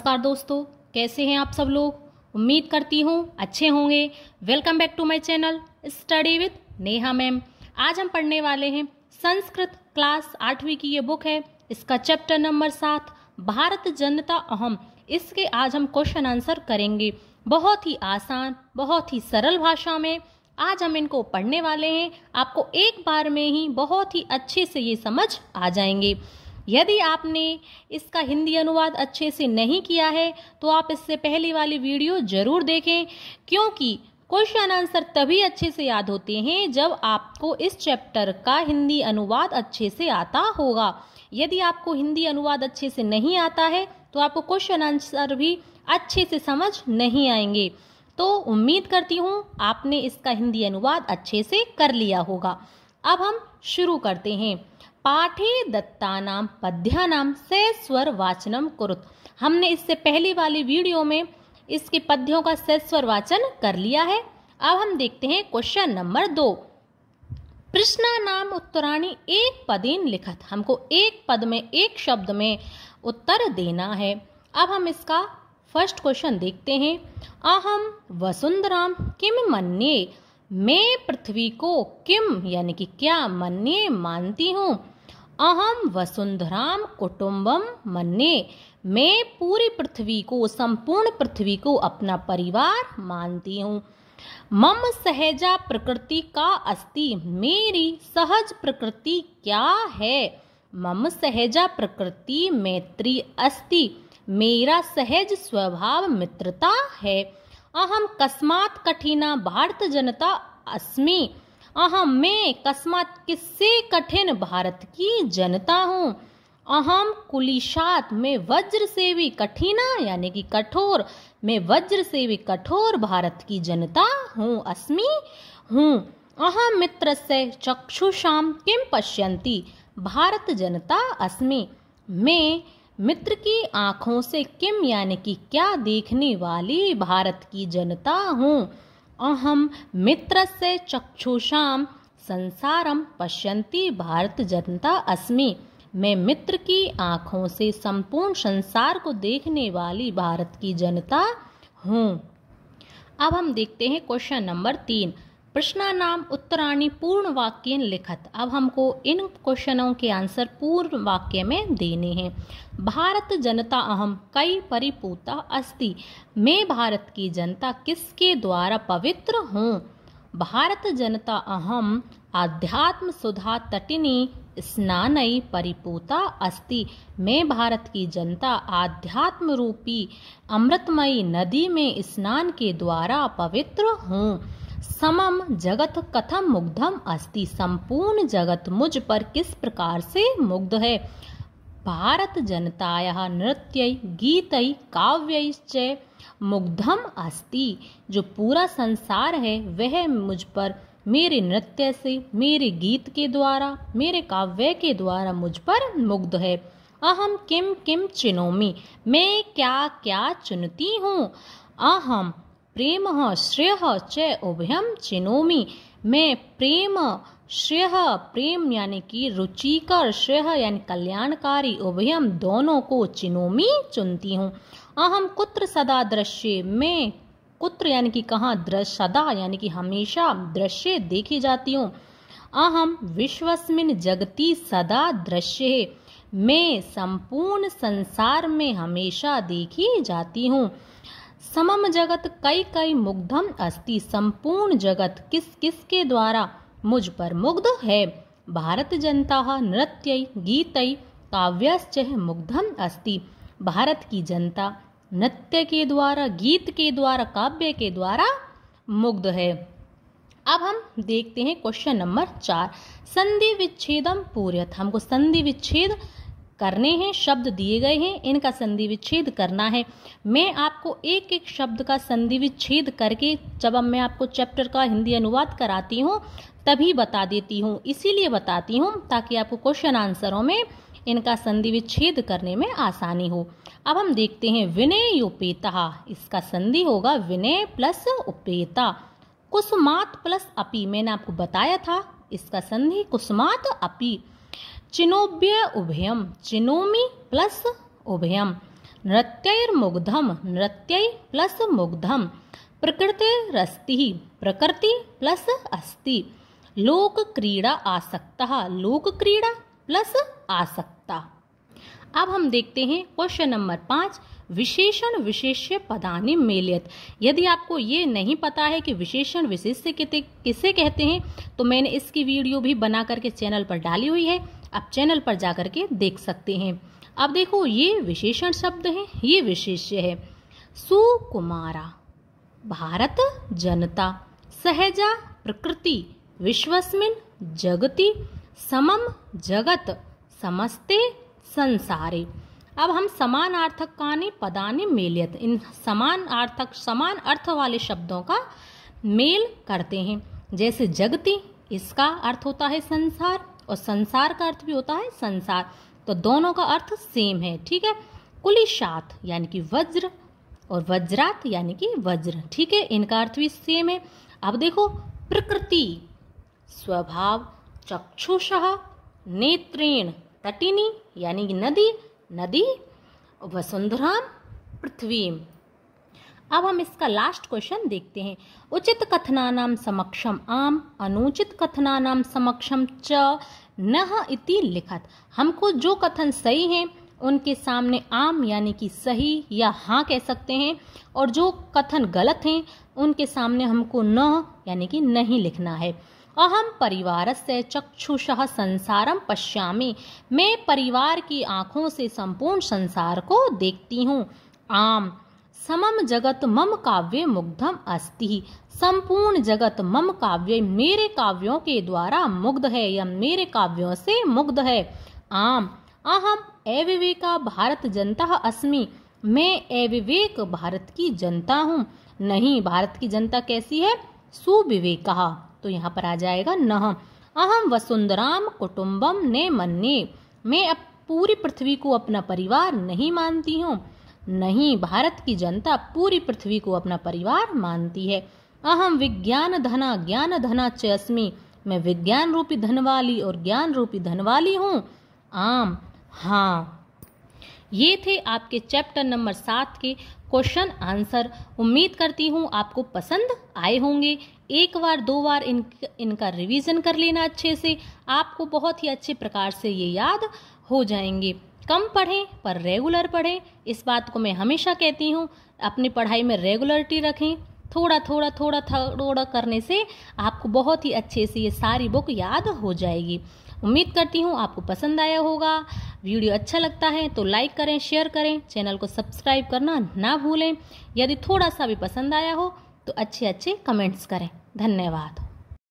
नमस्कार दोस्तों कैसे हैं आप सब लोग उम्मीद करती हूँ अच्छे होंगे welcome back to my channel study with Neha ma'am आज हम पढ़ने वाले हैं संस्कृत क्लास आठवीं की ये बुक है इसका चैप्टर नंबर सात भारत जनता अहम इसके आज हम क्वेश्चन आंसर करेंगे बहुत ही आसान बहुत ही सरल भाषा में आज हम इनको पढ़ने वाले हैं आपको एक बार में ही बहुत ही अच्छे से ये समझ आ जाएंगे यदि आपने इसका हिंदी अनुवाद अच्छे से नहीं किया है तो आप इससे पहले वाली वीडियो ज़रूर देखें क्योंकि क्वेश्चन आंसर तभी अच्छे से याद होते हैं जब आपको इस चैप्टर का हिंदी अनुवाद अच्छे से आता होगा यदि आपको हिंदी अनुवाद अच्छे से नहीं आता है तो आपको क्वेश्चन आंसर भी अच्छे से समझ नहीं आएंगे तो उम्मीद करती हूँ आपने इसका हिंदी अनुवाद अच्छे से कर लिया होगा अब हम शुरू करते हैं पाठे दत्ता दत्तानाम पद्यानाम से स्वर वाचनम कुरुत हमने इससे पहली वाली वीडियो में इसके पद्यों का सस्वर वाचन कर लिया है अब हम देखते हैं क्वेश्चन नंबर दो प्रश्ना नाम उत्तराणी एक पदीन लिखत हमको एक पद में एक शब्द में उत्तर देना है अब हम इसका फर्स्ट क्वेश्चन देखते हैं अहम वसुंधराम किम मन्ये मैं पृथ्वी को किम यानी कि क्या मन्ये मानती हूँ अहम वसुंधराम कुटुम्बम मन्ने मैं पूरी पृथ्वी को संपूर्ण पृथ्वी को अपना परिवार मानती हूँ मम सहजा प्रकृति का अस्ति मेरी सहज प्रकृति क्या है मम सहजा प्रकृति मैत्री अस्ति मेरा सहज स्वभाव मित्रता है अहम कस्मात कठिना भारत जनता अस्मि अहम मैं कस्मात किससे कठिन भारत की जनता हूँ अहम कुलिशात में वज्र से भी कठिना यानी कि कठोर मैं वज्र से भी कठोर भारत की जनता हूँ अस्मि हूँ अहम मित्र से चक्षुषाम किम पश्यंती भारत जनता अस्मि मैं मित्र की आंखों से किम यानी कि क्या देखने वाली भारत की जनता हूँ अहम मित्र से चक्षुषाम संसारम पश्यंती भारत जनता अस्मि मैं मित्र की आंखों से संपूर्ण संसार को देखने वाली भारत की जनता हूँ अब हम देखते हैं क्वेश्चन नंबर तीन प्रश्नानाम उत्तराणी पूर्ण वाक्य लिखत अब हमको इन क्वेश्चनों के आंसर पूर्ण वाक्य में देने हैं भारत जनता अहम कई परिपूता अस्ति मैं भारत की जनता किसके द्वारा पवित्र हूँ भारत जनता अहम आध्यात्म सुधा तटिनी स्नान परिपूता अस्ति मैं भारत की जनता आध्यात्म रूपी अमृतमयी नदी में स्नान के द्वारा पवित्र हूँ समम जगत कथम मुग्धम अस्ति संपूर्ण जगत मुझ पर किस प्रकार से मुग्ध है भारत जनताया नृत्य गीत काव्यश्च मुग्धम अस्ति जो पूरा संसार है वह मुझ पर मेरे नृत्य से मेरे गीत के द्वारा मेरे काव्य के द्वारा मुझ पर मुग्ध है अहम किम किम चुनौमी मैं क्या क्या चुनती हूँ अहम प्रेम श्रेय च उभयम चिनोमी मैं प्रेम श्रेय प्रेम यानी कि रुचिकर श्रेय यानी कल्याणकारी उभयम दोनों को चिनोमी चुनती हूँ अहम कुत्र सदा दृश्य मैं कुत्र यानी कि कहाँ दृश्य सदा यानी कि हमेशा दृश्य देखी जाती हूँ अहम विश्वस्मिन जगती सदा दृश्य है मैं संपूर्ण संसार में हमेशा देखी जाती हूँ समम जगत कई कई मुग्धम अस्ति संपूर्ण जगत किस किस के द्वारा मुझ पर मुग्ध है भारत जनता नृत्य गीत काव्यश्च मुग्धम अस्ति भारत की जनता नृत्य के द्वारा गीत के द्वारा काव्य के द्वारा मुग्ध है अब हम देखते हैं क्वेश्चन नंबर चार संधि विच्छेदम पूर्यथ हमको संधि विच्छेद करने हैं शब्द दिए गए हैं इनका संधि विच्छेद करना है मैं आपको एक एक शब्द का संधि विच्छेद करके जब अब मैं आपको चैप्टर का हिंदी अनुवाद कराती हूँ तभी बता देती हूँ इसीलिए बताती हूँ ताकि आपको क्वेश्चन आंसरों में इनका संधि विच्छेद करने में आसानी हो अब हम देखते हैं विनय उपेता इसका संधि होगा विनय प्लस उपेता कुसुमात प्लस अपी मैंने आपको बताया था इसका संधि कुसुमात अपी चिनोभ्य उभयम चिनोमी प्लस उभयम नृत्यैर्मुग्धम नृत्य प्लस मुग्धम प्रकृतिरस्ति प्रकृति प्लस अस्ति क्रीडा आसक्ता लोक क्रीड़ा प्लस आसक्ता अब हम देखते हैं क्वेश्चन नंबर पाँच विशेषण विशेष्य पदानी मेलियत यदि आपको ये नहीं पता है कि विशेषण विशेष्य किसे कहते हैं तो मैंने इसकी वीडियो भी बना करके चैनल पर डाली हुई है आप चैनल पर जाकर के देख सकते हैं अब देखो ये विशेषण शब्द है ये विशेष्य है सुकुमारा भारत जनता सहजा प्रकृति विश्वस्मिन जगति समम जगत समस्ते संसारे अब हम समान अर्थक काने पदाने मेलियत इन समान अर्थक समान अर्थ वाले शब्दों का मेल करते हैं जैसे जगति इसका अर्थ होता है संसार और संसार का अर्थ भी होता है संसार तो दोनों का अर्थ सेम है ठीक है कुलिशात यानी कि वज्र और वज्रात यानी कि वज्र ठीक है इनका अर्थ भी सेम है अब देखो प्रकृति स्वभाव चक्षुष नेत्रेण तटिनी यानी कि नदी नदी वसुंधरा पृथ्वी अब हम इसका लास्ट क्वेश्चन देखते हैं उचित कथनानाम समक्षम आम अनुचित कथनानाम समक्षम च न इति लिखत हमको जो कथन सही हैं उनके सामने आम यानी कि सही या हाँ कह सकते हैं और जो कथन गलत हैं उनके सामने हमको न यानी कि नहीं लिखना है अहम परिवार से चक्षुष संसारम पश्या मैं परिवार की आँखों से संपूर्ण संसार को देखती हूँ आम समम जगत मम काव्य मुग्धम अस्ति संपूर्ण जगत मम काव्य मेरे काव्यों के द्वारा मुग्ध है या मेरे काव्यों से मुग्ध है आम अहम अविवेका भारत जनता अस्मि मैं अविवेक भारत की जनता हूँ नहीं भारत की जनता कैसी है सुविवेक तो यहाँ पर आ जाएगा न अहम वसुंधराम कुटुम्बम ने मन्ने मैं अब पूरी पृथ्वी को अपना परिवार नहीं मानती हूँ नहीं भारत की जनता पूरी पृथ्वी को अपना परिवार मानती है अहम विज्ञान धना ज्ञान धना चस्मी मैं विज्ञान रूपी धनवाली और ज्ञान रूपी धनवाली हूँ आम हाँ ये थे आपके चैप्टर नंबर सात के क्वेश्चन आंसर उम्मीद करती हूँ आपको पसंद आए होंगे एक बार दो बार इन इनका रिवीजन कर लेना अच्छे से आपको बहुत ही अच्छे प्रकार से ये याद हो जाएंगे कम पढ़ें पर रेगुलर पढ़ें इस बात को मैं हमेशा कहती हूँ अपनी पढ़ाई में रेगुलरिटी रखें थोड़ा थोड़ा थोड़ा थोड़ा करने से आपको बहुत ही अच्छे से ये सारी बुक याद हो जाएगी उम्मीद करती हूँ आपको पसंद आया होगा वीडियो अच्छा लगता है तो लाइक करें शेयर करें चैनल को सब्सक्राइब करना ना भूलें यदि थोड़ा सा भी पसंद आया हो तो अच्छे अच्छे कमेंट्स करें धन्यवाद